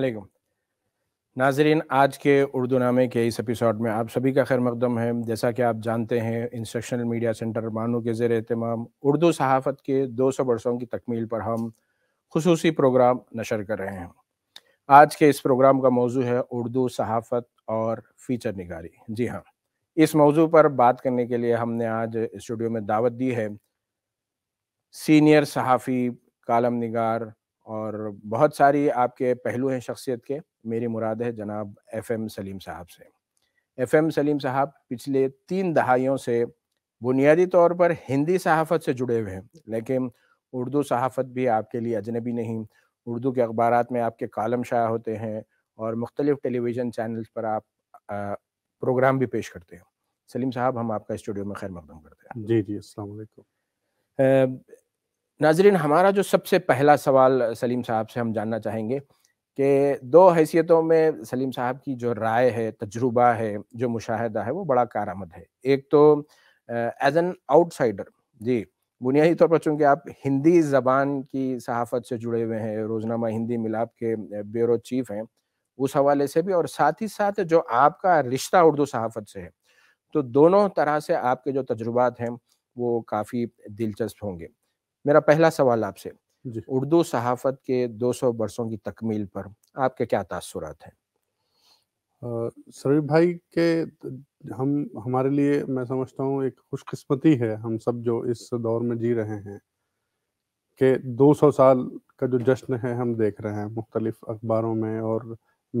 वालेकुम नाजरीन आज के उर्दू नामे के इस एपिसोड में आप सभी का खैर मकदम है जैसा कि आप जानते हैं इंस्ट्रक्शनल मीडिया सेंटर मानू के जेर अहतमाम उर्दू सहाफ़त के 200 बरसों की तकमील पर हम खसूस प्रोग्राम नशर कर रहे हैं आज के इस प्रोग्राम का मौजू है उर्दू सहाफ़त और फीचर निगारी जी हाँ इस मौजू पर बात करने के लिए हमने आज स्टूडियो में दावत दी है सीनियर सहाफ़ी कालम निगार और बहुत सारी आपके पहलू हैं शख्सियत के मेरी मुराद है जनाब एफ एम सलीम साहब से एफ एम सलीम साहब पिछले तीन दहाइयों से बुनियादी तौर पर हिंदी सहाफ़त से जुड़े हुए हैं लेकिन उर्दू सहाफ़त भी आपके लिए अजनबी नहीं उर्दू के अखबार में आपके कॉलम शाया होते हैं और मुख्तलिफ़ टेलीविज़न चैनल्स पर आप आ, प्रोग्राम भी पेश करते हैं सलीम साहब हम आपका स्टूडियो में खैर मकदम करते हैं जी जी अस्सलाम नाजरीन हमारा जो सबसे पहला सवाल सलीम साहब से हम जानना चाहेंगे कि दो हैसियतों में सलीम साहब की जो राय है तजुर्बा है जो मुशाहिदा है वो बड़ा कारामद है एक तो एज एन आउटसाइडर जी बुनियादी तौर पर चूँकि आप हिंदी ज़बान की सहाफत से जुड़े हुए हैं रोज़नामा हिंदी मिलाप के ब्यूरो चीफ हैं उस हवाले से भी और साथ ही साथ जो आपका रिश्ता उर्दू सहाफत से है तो दोनों तरह से आपके जो तजुर्बात हैं वो काफ़ी दिलचस्प होंगे मेरा पहला सवाल आपसे उर्दू सहाफत के 200 वर्षों की तकमील पर आपके क्या तासुरात हैं शरीफ भाई के हम हमारे लिए मैं समझता हूँ एक खुशकिस्मती है हम सब जो इस दौर में जी रहे हैं कि 200 साल का जो जश्न है हम देख रहे हैं मुख्तलिफ अखबारों में और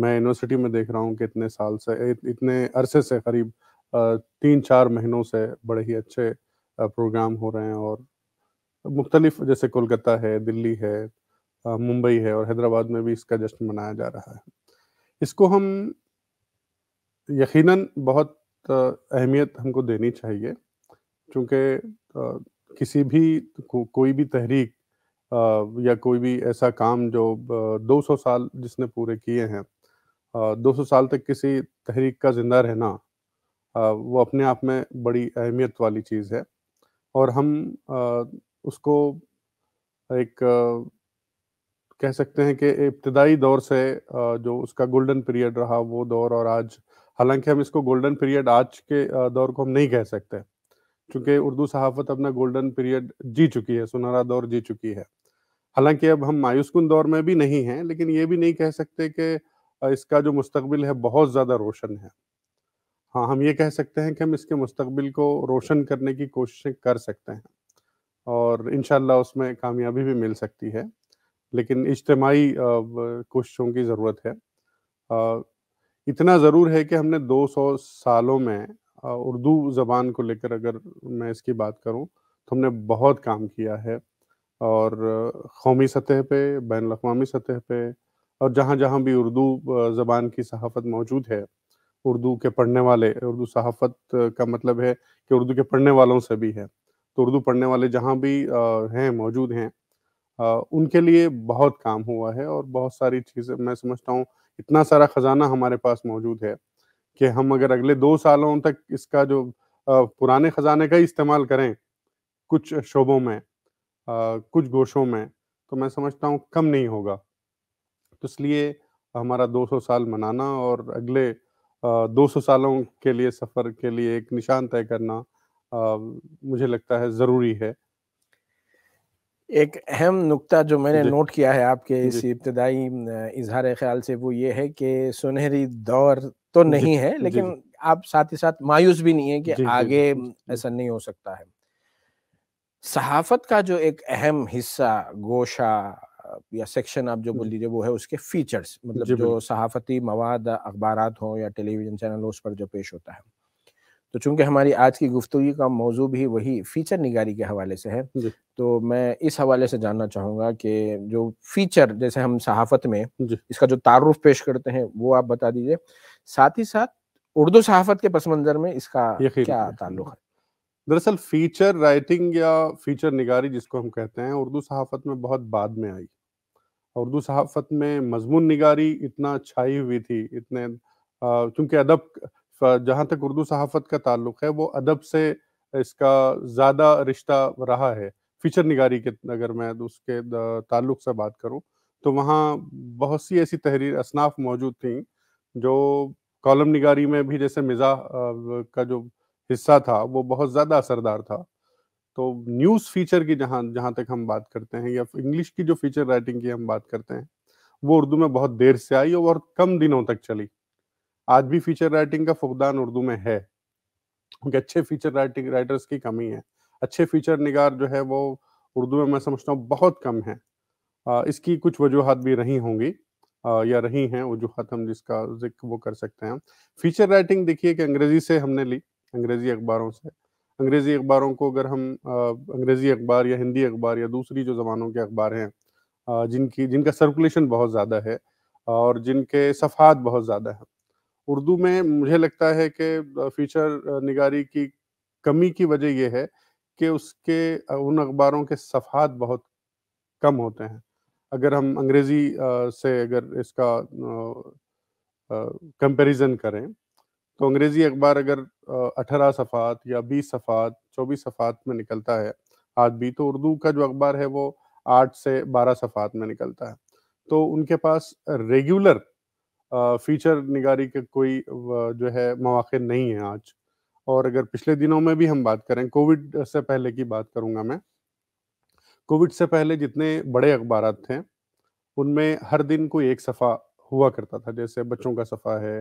मैं यूनिवर्सिटी में देख रहा हूँ कि इतने साल से इतने अरसे से करीब तीन चार महीनों से बड़े ही अच्छे प्रोग्राम हो रहे हैं और मुख्तलिफ जैसे कोलकाता है दिल्ली है मुंबई है और हैदराबाद में भी इसका जश्न मनाया जा रहा है इसको हम यकीनन बहुत अहमियत हमको देनी चाहिए क्योंकि किसी भी को, कोई भी तहरीक या कोई भी ऐसा काम जो 200 साल जिसने पूरे किए हैं 200 साल तक किसी तहरीक का जिंदा रहना वो अपने आप में बड़ी अहमियत वाली चीज़ है और हम उसको एक कह सकते हैं कि इब्तदाई दौर से जो उसका गोल्डन पीरियड रहा वो दौर और आज हालांकि हम इसको गोल्डन पीरियड आज के दौर को हम नहीं कह सकते क्योंकि उर्दू सहाफत अपना गोल्डन पीरियड जी चुकी है सुनहरा दौर जी चुकी है हालांकि अब हम मायूसकुन दौर में भी नहीं हैं लेकिन ये भी नहीं कह सकते कि इसका जो मुस्तबिल है बहुत ज़्यादा रोशन है हाँ हम ये कह सकते हैं कि हम इसके मुस्तबिल को रोशन करने की कोशिशें कर सकते हैं और इन उसमें कामयाबी भी मिल सकती है लेकिन इज्तमाही कोशिशों की ज़रूरत है इतना ज़रूर है कि हमने 200 सालों में उर्दू ज़बान को लेकर अगर मैं इसकी बात करूं तो हमने बहुत काम किया है और कौमी सतह पे बैन अवी सतह पे और जहाँ जहाँ भी उर्दू ज़बान की सहाफ़त मौजूद है उर्दू के पढ़ने वाले उर्दू सहाफ़त का मतलब है कि उर्दू के पढ़ने वालों से भी है तो उर्दू पढ़ने वाले जहाँ भी हैं मौजूद हैं उनके लिए बहुत काम हुआ है और बहुत सारी चीज़ें मैं समझता हूँ इतना सारा ख़जाना हमारे पास मौजूद है कि हम अगर अगले दो सालों तक इसका जो पुराने ख़जाने का इस्तेमाल करें कुछ शोबों में कुछ गोशों में तो मैं समझता हूँ कम नहीं होगा तो इसलिए हमारा 200 साल मनाना और अगले 200 सालों के लिए सफ़र के लिए एक निशान तय करना मुझे लगता है ज़रूरी है एक अहम नुक्ता जो मैंने नोट किया है आपके इस इब्तदाई इजहार ख्याल से वो ये है कि सुनहरी दौर तो नहीं है लेकिन आप साथ ही साथ मायूस भी नहीं है कि आगे ऐसा नहीं हो सकता है सहाफत का जो एक अहम हिस्सा गोशा या सेक्शन आप जो बोल लीजिए वो है उसके फीचर्स मतलब जो सहाफती मवाद अखबार हों या टेलीविजन चैनल उस पर जो पेश होता है तो चूंकि हमारी आज की गुफ्तु का मौजू भी वही फीचर निगारी के हवाले से है तो मैं इस हवाले से जानना चाहूंगा कि जो फीचर जैसे हम सहाफत में इसका जो तारुफ पेश करते हैं वो आप बता दीजिए साथ ही साथ उर्दू सहाफत के पस मंज़र में इसका क्या ताल्लुक है दरअसल फीचर राइटिंग या फीचर निगारी जिसको हम कहते हैं उर्दू सहाफत में बहुत बाद में आई उर्दू सहाफत में मजमून निगारी इतना छाई हुई थी इतने चूंकि अदब जहाँ तक उर्दू सहाफत का ताल्लुक है वो अदब से इसका ज़्यादा रिश्ता रहा है फीचर निगारी के अगर मैं उसके ताल्लुक से बात करूँ तो वहाँ बहुत सी ऐसी तहरीर असनाफ मौजूद थी जो कॉलम निगारी में भी जैसे मिजा का जो हिस्सा था वो बहुत ज़्यादा असरदार था तो न्यूज़ फीचर की जहाँ जहाँ तक हम बात करते हैं या इंग्लिश की जो फीचर राइटिंग की हम बात करते हैं वो उर्दू में बहुत देर से आई और कम दिनों तक चली आज भी फीचर राइटिंग का फुकदान उर्दू में है क्योंकि अच्छे फीचर राइटिंग राइटर्स की कमी है अच्छे फीचर निगार जो है वो उर्दू में मैं समझता हूँ बहुत कम है इसकी कुछ वजूहत भी रही होंगी या रही हैं वजूहत हम जिसका जिक्र वो कर सकते हैं फीचर राइटिंग देखिए कि अंग्रेज़ी से हमने ली अंग्रेज़ी अखबारों से अंग्रेज़ी अखबारों को अगर हम अंग्रेज़ी अखबार या हिंदी अखबार या दूसरी जो ज़बानों के अखबार हैं जिनकी जिनका सर्कुलेशन बहुत ज़्यादा है और जिनके सफ़ात बहुत ज़्यादा है उर्दू में मुझे लगता है कि फीचर निगारी की कमी की वजह यह है कि उसके उन अखबारों के सफ़ात बहुत कम होते हैं अगर हम अंग्रेज़ी से अगर इसका कंपैरिजन करें तो अंग्रेज़ी अखबार अगर अठारह सफ़ात या बीस सफ़ात चौबीस सफ़ात में निकलता है आज भी तो उर्दू का जो अखबार है वो आठ से बारह सफ़ात में निकलता है तो उनके पास रेगुलर फीचर निगारी के कोई जो है मौाक़ नहीं है आज और अगर पिछले दिनों में भी हम बात करें कोविड से पहले की बात करूंगा मैं कोविड से पहले जितने बड़े अखबार थे उनमें हर दिन कोई एक सफ़ा हुआ करता था जैसे बच्चों का सफ़ा है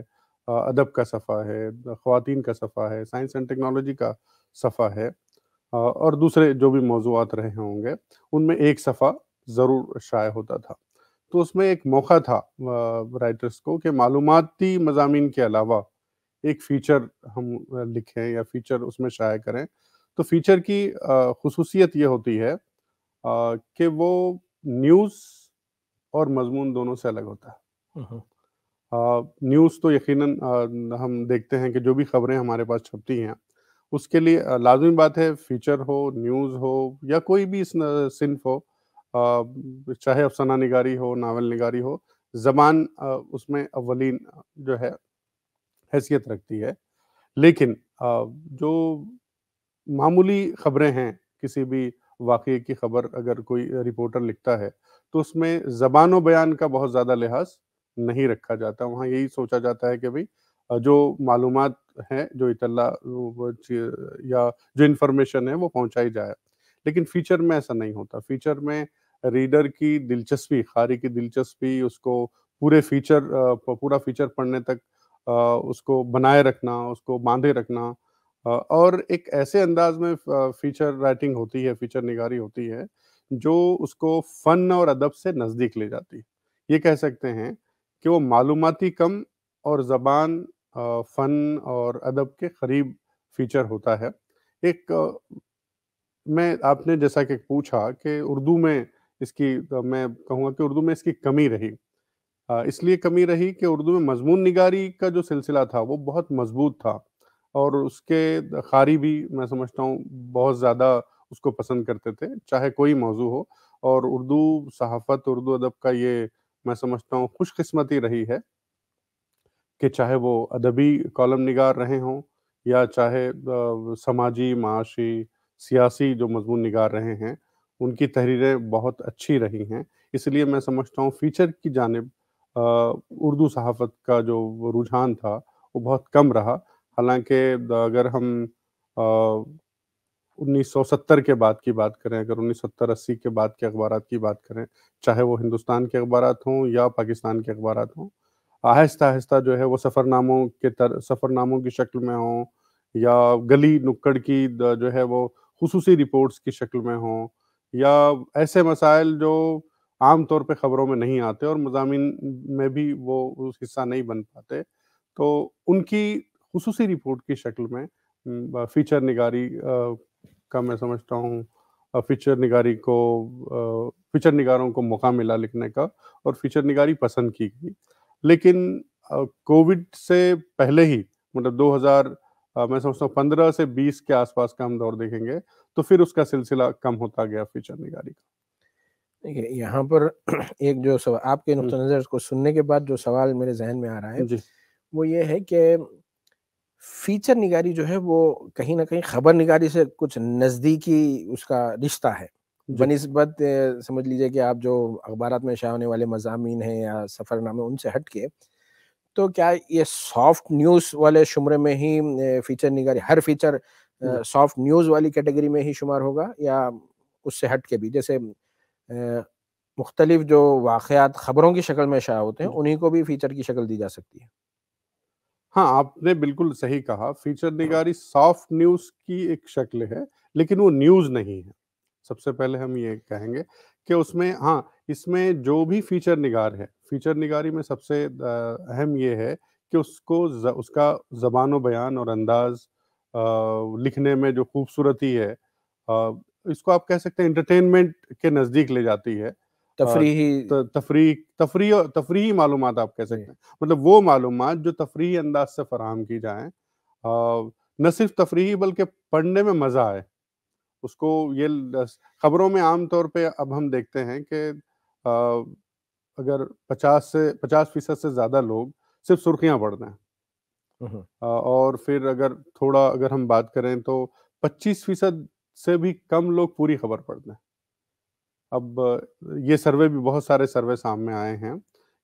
अदब का सफ़ा है ख़वान का सफ़ा है साइंस एंड टेक्नोलॉजी का सफ़ा है और दूसरे जो भी मौजूद रहे होंगे उनमें एक सफ़ा ज़रूर शाये होता था तो उसमें एक मौका था राइटर्स को कि मालूमती मजामी के अलावा एक फीचर हम लिखें या फीचर उसमें शाया करें तो फीचर की खसूसियत ये होती है कि वो न्यूज़ और मजमून दोनों से अलग होता है न्यूज़ हम्म, हम्म। तो यकीनन हम देखते हैं कि जो भी खबरें हमारे पास छपती हैं उसके लिए लाजमी बात है फीचर हो न्यूज़ हो या कोई भी सिंफ हो चाहे अफसाना निगारी हो नावल निगारी हो जबान उसमें अवलिन जो है हैसियत रखती है लेकिन जो मामूली खबरें हैं किसी भी वाक़े की खबर अगर कोई रिपोर्टर लिखता है तो उसमें ज़बान व बयान का बहुत ज़्यादा लिहाज नहीं रखा जाता वहाँ यही सोचा जाता है कि भाई जो मालूम है जो इतला या जो इन्फॉर्मेशन है वो पहुँचाई जाए लेकिन फीचर में ऐसा नहीं होता फीचर में रीडर की दिलचस्पी खारी की दिलचस्पी उसको पूरे फीचर पूरा फीचर पढ़ने तक उसको बनाए रखना उसको बांधे रखना और एक ऐसे अंदाज में फीचर राइटिंग होती है फीचर निगारी होती है जो उसको फन और अदब से नज़दीक ले जाती है ये कह सकते हैं कि वो मालूमती कम और ज़बान फन और अदब के करीब फीचर होता है एक मैं आपने जैसा कि पूछा कि उर्दू में इसकी तो मैं कहूँगा कि उर्दू में इसकी कमी रही इसलिए कमी रही कि उर्दू में मजमून निगारी का जो सिलसिला था वो बहुत मजबूत था और उसके खारी भी मैं समझता हूँ बहुत ज़्यादा उसको पसंद करते थे चाहे कोई मौजू हो और उर्दू सहाफ़त उर्दू अदब का ये मैं समझता हूँ खुशकस्मती रही है कि चाहे वो अदबी कॉलम निगार रहे हों या चाहे समाजी माशी सियासी जो मजमून निगार रहे हैं उनकी तहरीरें बहुत अच्छी रही हैं इसलिए मैं समझता हूँ फीचर की जानब उर्दू सहाफ़त का जो रुझान था वो बहुत कम रहा हालांकि अगर हम आ, 1970 के बाद की बात करें अगर 1970-80 के बाद के अखबार की बात करें चाहे वो हिंदुस्तान के अखबार हों या पाकिस्तान के अखबार हों आहिस्ता आहिस्ता जो है वो सफ़रनामों के तर सफ़रनामों की शक्ल में हों या गली नुक्कड़ की जो है वो खसूसी रिपोर्ट्स की शक्ल में हों या ऐसे मसाइल जो आम तौर पे खबरों में नहीं आते और मजामी में भी वो हिस्सा नहीं बन पाते तो उनकी खसूसी रिपोर्ट की शक्ल में फीचर निगारी का मैं समझता हूँ फीचर निगारी को फीचर निगारों को मौका मिला लिखने का और फीचर निगारी पसंद की गई लेकिन कोविड से पहले ही मतलब मैं समझता हूँ पंद्रह से बीस के आसपास का हम दौर देखेंगे तो फिर उसका सिलसिला कम होता गया फ्यूचर निगारी का देखिए यहाँ पर एक जो सवाल आपके हम्म। नुक़ नज़र को सुनने के बाद जो सवाल मेरे जहन में आ रहा है वो ये है कि फीचर निगारी जो है वो कहीं ना कहीं खबर निगारी से कुछ नज़दीकी उसका रिश्ता है बनस्बत समझ लीजिए कि आप जो अखबार में शाया होने वाले मजामी हैं या सफ़रनामे उनसे हट के तो क्या ये सॉफ्ट न्यूज वाले शुमरे में ही फीचर निगारी हर फीचर सॉफ्ट न्यूज वाली कैटेगरी में ही शुमार होगा या उससे हट के भी जैसे मुख्तलिफ जो वाकयात खबरों की शक्ल में शाया होते हैं उन्हीं को भी फीचर की शक्ल दी जा सकती है हाँ आपने बिल्कुल सही कहा फीचर हाँ। निगारी सॉफ्ट न्यूज की एक शक्ल है लेकिन वो न्यूज नहीं है सबसे पहले हम ये कहेंगे कि उसमें हाँ इसमें जो भी फीचर निगार है फीचर निगारी में सबसे अहम यह है कि उसको ज, उसका जबान बयान और अंदाज लिखने में जो खूबसूरती है इसको आप कह सकते हैं इंटरटेनमेंट के नज़दीक ले जाती है तफरी तफरी तफरी मालूम आप कह सकते हैं मतलब वो मालूम जो तफरी अंदाज से फराहम की जाए न सिर्फ तफरी बल्कि पढ़ने में मज़ा आए उसको ये खबरों में आमतौर पर पे अब हम देखते हैं कि अगर 50 से 50 फीसद से ज़्यादा लोग सिर्फ सुर्खियां पढ़ रहे हैं हम्म। और फिर अगर थोड़ा अगर हम बात करें तो 25 फीसद से भी कम लोग पूरी खबर पढ़ते हैं अब ये सर्वे भी बहुत सारे सर्वे सामने आए हैं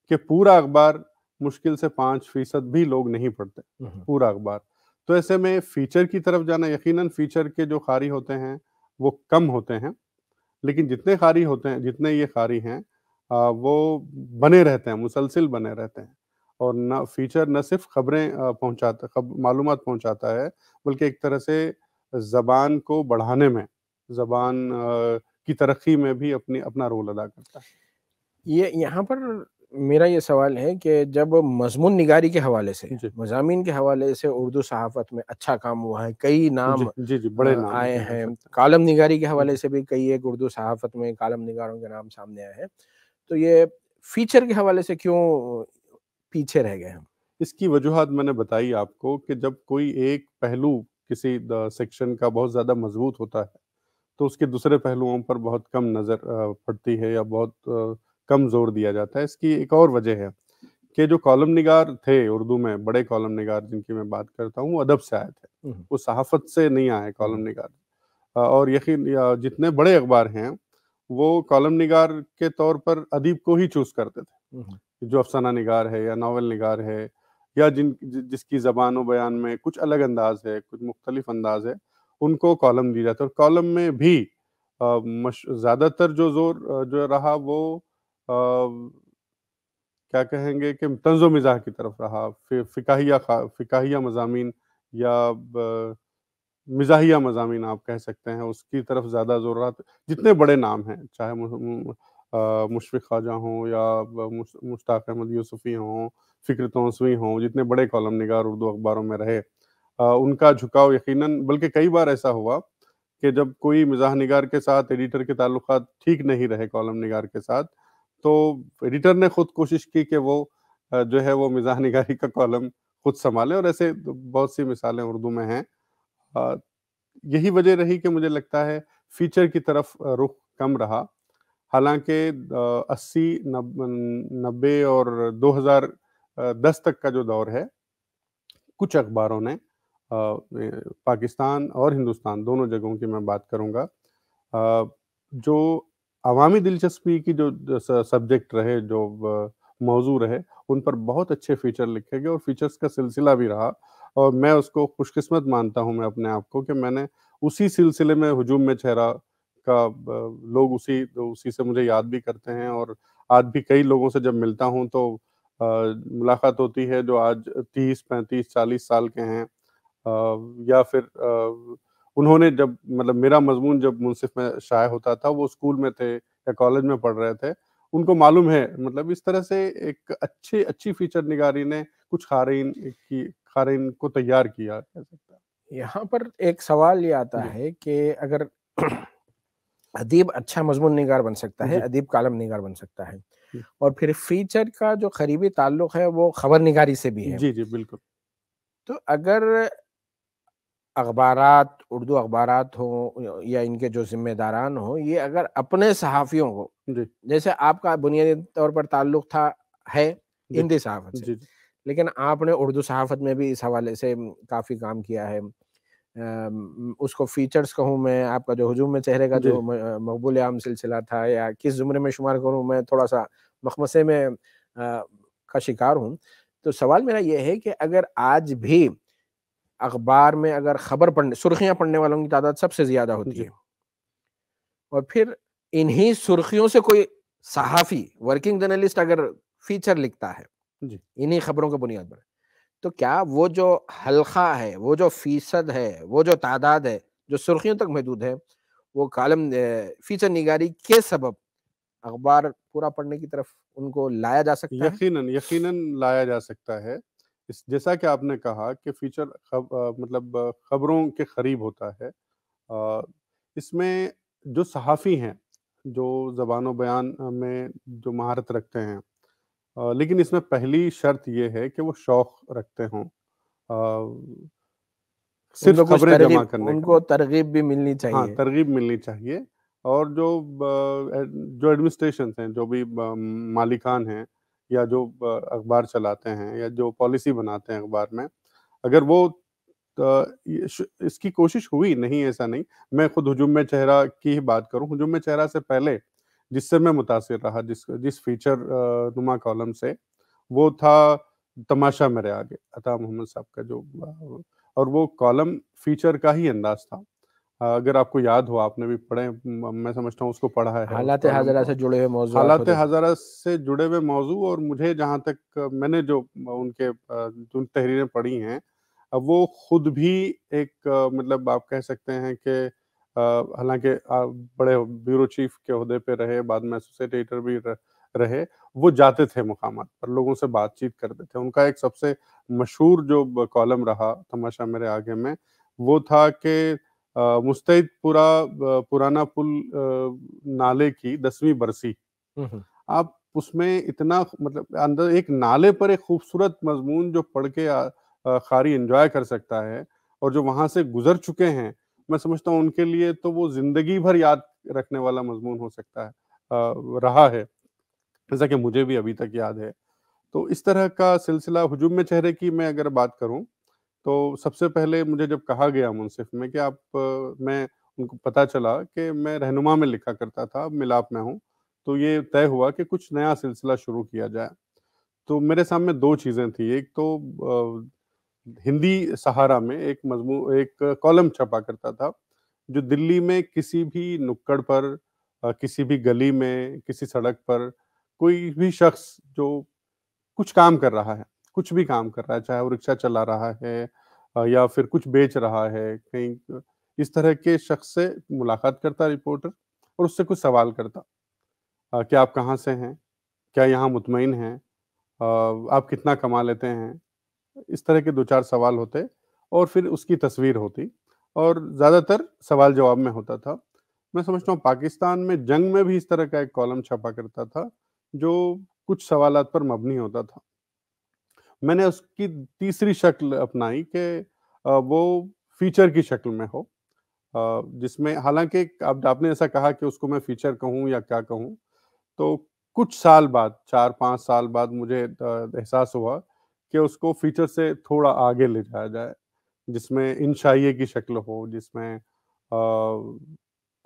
कि पूरा अखबार मुश्किल से पांच फीसद भी लोग नहीं पढ़ते हम्म। पूरा अखबार तो ऐसे में फीचर की तरफ जाना यकीनन फीचर के जो खारी होते हैं वो कम होते हैं लेकिन जितने खारी होते हैं जितने ये खारी हैं वो बने रहते हैं मुसलसिल बने रहते हैं और न फीचर न सिर्फ खबरें पहुंचाता खब मालूम पहुंचाता है बल्कि एक तरह से ज़बान को बढ़ाने में ज़बान की तरक्की में भी अपनी अपना रोल अदा करता है ये यहाँ पर मेरा ये सवाल है कि जब मजमून निगारी के हवाले से मजामी के हवाले से उर्दू सहाफत में अच्छा काम हुआ है कई नाम जी, जी, जी, बड़े नाम आए हैं कालम निगारी के हवाले से भी कई एक उर्दू सहाफत में कालम निगारों के नाम सामने आए हैं तो ये फीचर के हवाले से क्यों पीछे रह गए हम इसकी वजूहत मैंने बताई आपको कि जब कोई एक पहलू किसी सेक्शन का बहुत ज़्यादा मजबूत होता है तो उसके दूसरे पहलुओं पर बहुत कम नज़र पड़ती है या बहुत कम जोर दिया जाता है इसकी एक और वजह है कि जो कॉलम निगार थे उर्दू में बड़े कॉलम निगार जिनकी मैं बात करता हूँ वो अदब से आए थे वो सहाफत से नहीं आए कॉलम निगार और यकीन जितने बड़े अखबार हैं वो कॉलम निगार के तौर पर अदीब को ही चूज करते थे जो अफसाना निगार है या नावल निगार है या जिन जिसकी जबान बयान में कुछ अलग अंदाज है कुछ मुख्तलिफ अंदाज है उनको कॉलम दी जाता है और कॉलम में भी ज़्यादातर जो जोर जो रहा वो आ, क्या कहेंगे कि तंजो मिजाह की तरफ रहा फिकाहिया फिकाहिया मजामी या मिजाहिया मजामी आप कह सकते हैं उसकी तरफ ज़्यादा ज़रूरत जितने बड़े नाम हैं चाहे मुशफ़ ख्वाजा हों या मुश्ताक अहमद यूसुफ़ी हों फ़िक्र तोसवी हों जितने बड़े कॉलम निगार उर्दू अखबारों में रहे आ, उनका झुकाव यकीनन बल्कि कई बार ऐसा हुआ कि जब कोई मिजाह निगार के साथ एडिटर के ताल्लुक ठीक नहीं रहे कॉलम निगार के साथ तो एडिटर ने खुद कोशिश की कि वो जो है वो मिजाह निगारी का कॉलम खुद संभाले और ऐसे तो बहुत सी मिसालें उर्दू में हैं यही वजह रही कि मुझे लगता है फीचर की तरफ रुख कम रहा हालांकि अस्सी नब्बे और 2010 तक का जो दौर है कुछ अखबारों ने पाकिस्तान और हिंदुस्तान दोनों जगहों की मैं बात करूंगा जो अवामी दिलचस्पी की जो सब्जेक्ट रहे जो मौजू रहे उन पर बहुत अच्छे फीचर लिखे गए और फीचर्स का सिलसिला भी रहा और मैं उसको खुशकिस्मत मानता हूँ मैं अपने आप को कि मैंने उसी सिलसिले में हजूम में चेहरा का लोग उसी उसी से मुझे याद भी करते हैं और आज भी कई लोगों से जब मिलता हूँ तो मुलाकात होती है जो आज तीस पैंतीस चालीस साल के हैं या फिर उन्होंने जब मतलब मेरा मजमून जब मुनसिफ में शाये होता था वो स्कूल में थे या कॉलेज में पढ़ रहे थे उनको मालूम है मतलब इस तरह से एक अच्छे अच्छी फीचर निगारी ने कुछ खारीन की खारीन को तैयार किया कह सकता यहाँ पर एक सवाल ये आता है कि अगर अदीब अच्छा मजमून निगार बन सकता है अदीब कालम निगार बन सकता है और फिर फीचर का जो करीबी ताल्लुक है वो खबर निगारी से भी है जी जी बिल्कुल तो अगर अखबार उर्दू अखबार हों या इनके जो जिम्मेदारान हों ये अगर अपने सहाफ़ियों को जैसे आपका बुनियादी तौर पर ताल्लुक था है हिंदी सहाफत से लेकिन आपने उर्दू सहाफत में भी इस हवाले से काफ़ी काम किया है उसको फीचर्स कहूँ मैं आपका जो हजूम में चेहरे का जो मकबूल आम सिलसिला था या किस जुमरे में शुमार करूँ मैं थोड़ा सा मखमसे में का शिकार हूँ तो सवाल मेरा यह है कि अगर आज भी अखबार में अगर खबर पढ़ने सुर्खियां पढ़ने वालों की तादाद सबसे ज्यादा होती है और फिर इन्हीं सुर्खियों से कोई सहाफ़ी वर्किंग जर्नलिस्ट अगर फीचर लिखता है इन्हीं खबरों के बुनियाद पर तो क्या वो जो हल्का है वो जो फीसद है वो जो तादाद है जो सुर्खियों तक महदूद है वो कालम फीचर निगारी के सबब अखबार पूरा पढ़ने की तरफ उनको लाया जा सकता यकीनन, है यकीनन यकीनन लाया जा सकता है इस जैसा कि आपने कहा कि फ्यूचर खब, आ, मतलब खबरों के करीब होता है आ, इसमें जो सहाफ़ी हैं जो जबान बयान में जो महारत रखते हैं आ, लेकिन इसमें पहली शर्त यह है कि वो शौक रखते हों सिर्फ खबरें जमा करने उनको तरगीब भी मिलनी हाँ, चाहिए हाँ तरगीब मिलनी चाहिए और जो जो एडमिनिस्ट्रेशन हैं जो भी मालिकान हैं या जो अखबार चलाते हैं या जो पॉलिसी बनाते हैं अखबार में अगर वो इसकी कोशिश हुई नहीं ऐसा नहीं मैं खुद हजुम में चेहरा की ही बात करूं हजुम में चेहरा से पहले जिससे मैं मुतासर रहा जिस जिस फीचर नुमा कॉलम से वो था तमाशा मेरे आगे अता मोहम्मद साहब का जो और वो कॉलम फीचर का ही अंदाज था अगर आपको याद हो आपने भी पढ़े मैं समझता हूँ उसको पढ़ा है हालात हजरा से जुड़े हुए मौजूद हालात हजरा से जुड़े हुए मौजूद और मुझे जहाँ तक मैंने जो उनके जो तहरीरें पढ़ी हैं वो खुद भी एक मतलब आप कह सकते हैं कि हालांकि बड़े ब्यूरो चीफ के अहदे पे रहे बाद में एसोसिएटर भी रहे वो जाते थे मुकाम पर लोगों से बातचीत करते थे उनका एक सबसे मशहूर जो कॉलम रहा तमाशा मेरे आगे में वो था कि मुस्तैद पूरा पुराना पुल नाले की दसवीं बरसी आप उसमें इतना मतलब अंदर एक नाले पर एक खूबसूरत मजमून जो पढ़ के खारी एंजॉय कर सकता है और जो वहां से गुजर चुके हैं मैं समझता हूँ उनके लिए तो वो जिंदगी भर याद रखने वाला मजमून हो सकता है रहा है जैसा कि मुझे भी अभी तक याद है तो इस तरह का सिलसिला हजूम में चेहरे की मैं अगर बात करूं तो सबसे पहले मुझे जब कहा गया मुनसिफ में कि आप मैं उनको पता चला कि मैं रहनुमा में लिखा करता था मिलाप में हूँ तो ये तय हुआ कि कुछ नया सिलसिला शुरू किया जाए तो मेरे सामने दो चीज़ें थी एक तो हिंदी सहारा में एक मजमू एक कॉलम छपा करता था जो दिल्ली में किसी भी नुक्कड़ पर किसी भी गली में किसी सड़क पर कोई भी शख्स जो कुछ काम कर रहा है कुछ भी काम कर रहा है चाहे वो रिक्शा चला रहा है या फिर कुछ बेच रहा है कहीं इस तरह के शख्स से मुलाकात करता रिपोर्टर और उससे कुछ सवाल करता कि आप कहाँ से हैं क्या यहाँ मुतमिन हैं आप कितना कमा लेते हैं इस तरह के दो चार सवाल होते और फिर उसकी तस्वीर होती और ज़्यादातर सवाल जवाब में होता था मैं समझता हूँ पाकिस्तान में जंग में भी इस तरह का एक कॉलम छपा करता था जो कुछ सवाल पर मबनी होता था मैंने उसकी तीसरी शक्ल अपनाई कि वो फीचर की शक्ल में हो जिसमें हालांकि अब आपने ऐसा कहा कि उसको मैं फीचर कहूँ या क्या कहूँ तो कुछ साल बाद चार पाँच साल बाद मुझे एहसास हुआ कि उसको फीचर से थोड़ा आगे ले जाया जाए जिसमें इनशाइये की शक्ल हो जिसमें आ,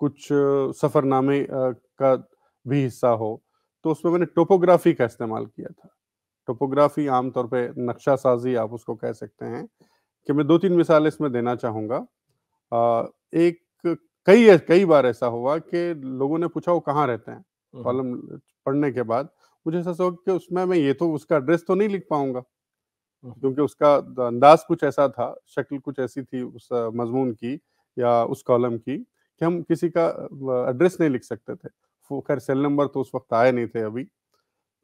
कुछ सफ़रनामे का भी हिस्सा हो तो उसमें मैंने टोपोग्राफी का इस्तेमाल किया था टोपोग्राफी आमतौर पे नक्शा साजी आप उसको कह सकते हैं कि मैं दो तीन मिसाल इसमें देना चाहूँगा एक कई कई बार ऐसा हुआ कि लोगों ने पूछा वो कहाँ रहते हैं कॉलम पढ़ने के बाद मुझे ऐसा सोच कि उसमें मैं ये तो उसका एड्रेस तो नहीं लिख पाऊंगा क्योंकि उसका अंदाज कुछ ऐसा था शक्ल कुछ ऐसी थी उस मजमून की या उस कॉलम की कि हम किसी का एड्रेस नहीं लिख सकते थे खैर सेल नंबर तो उस वक्त आए नहीं थे अभी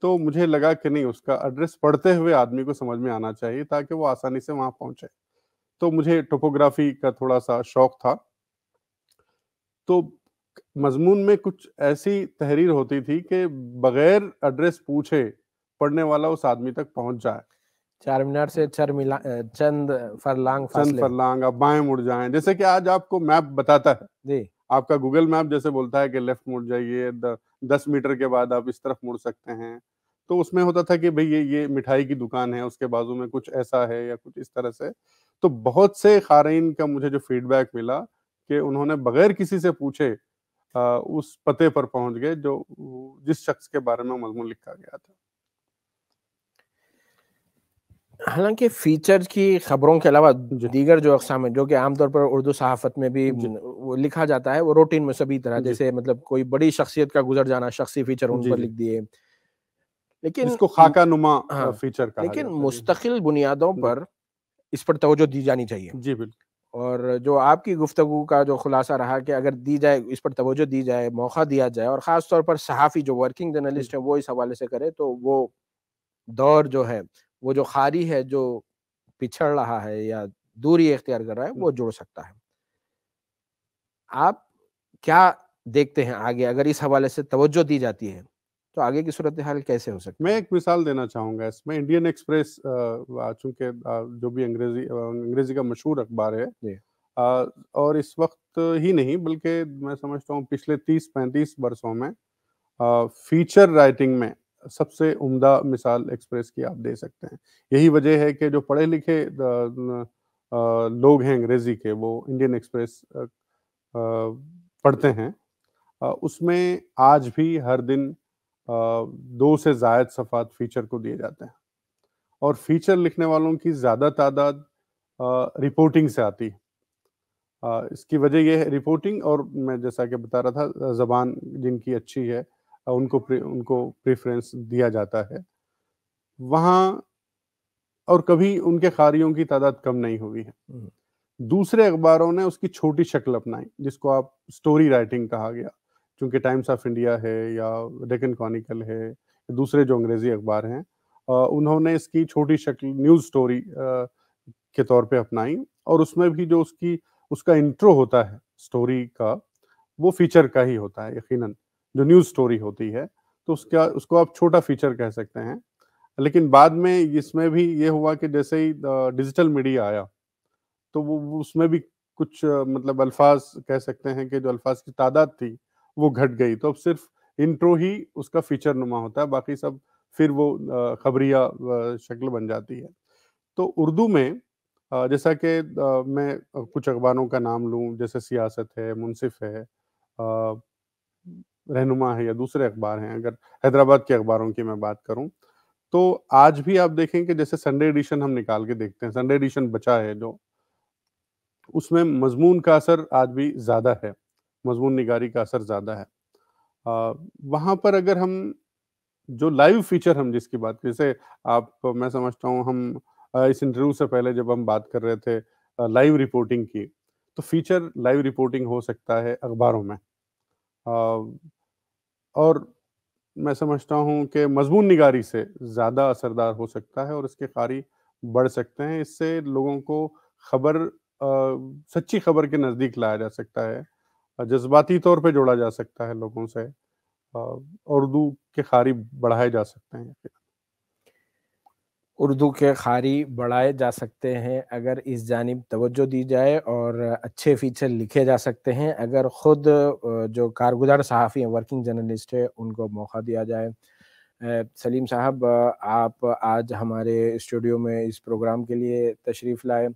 तो मुझे लगा कि नहीं उसका एड्रेस पढ़ते हुए आदमी को समझ में आना चाहिए ताकि वो आसानी से वहां पहुंचे तो मुझे टोपोग्राफी का थोड़ा सा शौक था तो मजमून में कुछ ऐसी तहरीर होती थी कि बगैर एड्रेस पूछे पढ़ने वाला उस आदमी तक पहुंच जाए चार मिनट से चार मिला चंद फरलांग फरलांग आप बाएं मुड़ जाएं जैसे कि आज आपको मैप बताता है जी आपका गूगल मैप जैसे बोलता है कि लेफ्ट मुड़ जाइए दस मीटर के बाद आप इस तरफ मुड़ सकते हैं तो उसमें होता था कि भाई ये ये मिठाई की दुकान है उसके बाजू में कुछ ऐसा है या कुछ इस तरह से तो बहुत से खारेन का मुझे जो फीडबैक मिला कि उन्होंने बगैर किसी से पूछे आ, उस पते पर पहुंच गए जो जिस शख्स के बारे में मजमून लिखा गया था हालांकि फीचर की खबरों के अलावा दीगर जो अकसाम है जो कि आमतौर पर उर्दू सहाफत में भी लिखा जाता है वो रूटीन में सभी तरह जैसे मतलब कोई बड़ी शख्सियत का गुजर जाना शख्सी फीचर उन पर लिख दिए लेकिन इसको खाका नुमा हाँ, फीचर का लेकिन मुस्तकिल बुनियादों पर इस पर तवज्जो दी जानी चाहिए जी बिल्कुल और जो आपकी गुफ्तगु का जो खुलासा रहा कि अगर दी जाए इस पर तवज्जो दी जाए मौका दिया जाए और ख़ास तौर पर सहाफ़ी जो वर्किंग जर्नलिस्ट है वो इस हवाले से करे तो वो दौर जो है वो जो खारी है जो पिछड़ रहा है या दूरी इख्तियार कर रहा है वो जुड़ सकता है आप क्या देखते हैं आगे अगर इस हवाले से तवज्जो दी जाती है तो आगे की सूरत हाल कैसे हो सकती है मैं एक मिसाल देना चाहूंगा इसमें इंडियन एक्सप्रेस चूंकि जो भी अंग्रेजी अंग्रेजी का मशहूर अखबार है और इस वक्त ही नहीं बल्कि मैं समझता हूँ पिछले तीस पैंतीस बरसों में फीचर राइटिंग में सबसे उम्दा मिसाल एक्सप्रेस की आप दे सकते हैं यही वजह है कि जो पढ़े लिखे लोग हैं अंग्रेज़ी के वो इंडियन एक्सप्रेस पढ़ते हैं उसमें आज भी हर दिन दो से जायद सफ़ात फीचर को दिए जाते हैं और फीचर लिखने वालों की ज़्यादा तादाद रिपोर्टिंग से आती है इसकी वजह यह है रिपोर्टिंग और मैं जैसा कि बता रहा था ज़बान जिनकी अच्छी है उनको प्रे, उनको प्रेफरेंस दिया जाता है वहाँ और कभी उनके खारियों की तादाद कम नहीं हुई है हम्म। दूसरे अखबारों ने उसकी छोटी शक्ल अपनाई जिसको आप स्टोरी राइटिंग कहा गया चूंकि टाइम्स ऑफ इंडिया है या डेकन क्रॉनिकल है दूसरे जो अंग्रेजी अखबार हैं उन्होंने इसकी छोटी शक्ल न्यूज स्टोरी के तौर पे अपनाई और उसमें भी जो उसकी उसका इंट्रो होता है स्टोरी का वो फीचर का ही होता है यकीनन जो न्यूज स्टोरी होती है तो उसका उसको आप छोटा फीचर कह सकते हैं लेकिन बाद में इसमें भी ये हुआ कि जैसे ही डिजिटल मीडिया आया तो वो उसमें भी कुछ मतलब अल्फाज कह सकते हैं कि जो अल्फाज की तादाद थी वो घट गई तो अब सिर्फ इंट्रो ही उसका फीचर नुमा होता है बाकी सब फिर वो खबरिया शक्ल बन जाती है तो उर्दू में जैसा कि मैं कुछ अखबारों का नाम लूँ जैसे सियासत है मुनसिफ है रहनुमा है या दूसरे अखबार हैं अगर हैदराबाद के अखबारों की मैं बात करूं तो आज भी आप देखें कि जैसे संडे एडिशन हम निकाल के देखते हैं संडे एडिशन बचा है जो उसमें मजमून का असर आज भी ज़्यादा है मजमून निगारी का असर ज़्यादा है आ, पर अगर हम जो लाइव फीचर हम जिसकी बात जैसे आप मैं समझता हूँ हम इस इंटरव्यू से पहले जब हम बात कर रहे थे लाइव रिपोर्टिंग की तो फीचर लाइव रिपोर्टिंग हो सकता है अखबारों में और मैं समझता हूं कि मजमून निगारी से ज़्यादा असरदार हो सकता है और इसके कारी बढ़ सकते हैं इससे लोगों को खबर सच्ची खबर के नज़दीक लाया जा सकता है जज़्बाती तौर पे जोड़ा जा सकता है लोगों से उर्दू के कारी बढ़ाए जा सकते हैं। उर्दू के खारी बढ़ाए जा सकते हैं अगर इस जानब तवज्जो दी जाए और अच्छे फीचर लिखे जा सकते हैं अगर ख़ुद जो कारगुजार सहाफ़ी हैं वर्किंग जर्नलिस्ट है उनको मौका दिया जाए सलीम साहब आप आज हमारे स्टूडियो में इस प्रोग्राम के लिए तशरीफ़ लाए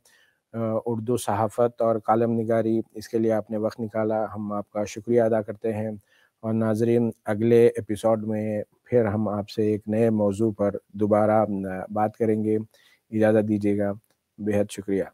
उर्दू सहाफ़त और कलम निगारी इसके लिए आपने वक्त निकाला हम आपका शुक्रिया अदा करते हैं और नाजरीन अगले एपिसोड में फिर हम आपसे एक नए मौजू पर दोबारा बात करेंगे इजाज़त दीजिएगा बेहद शुक्रिया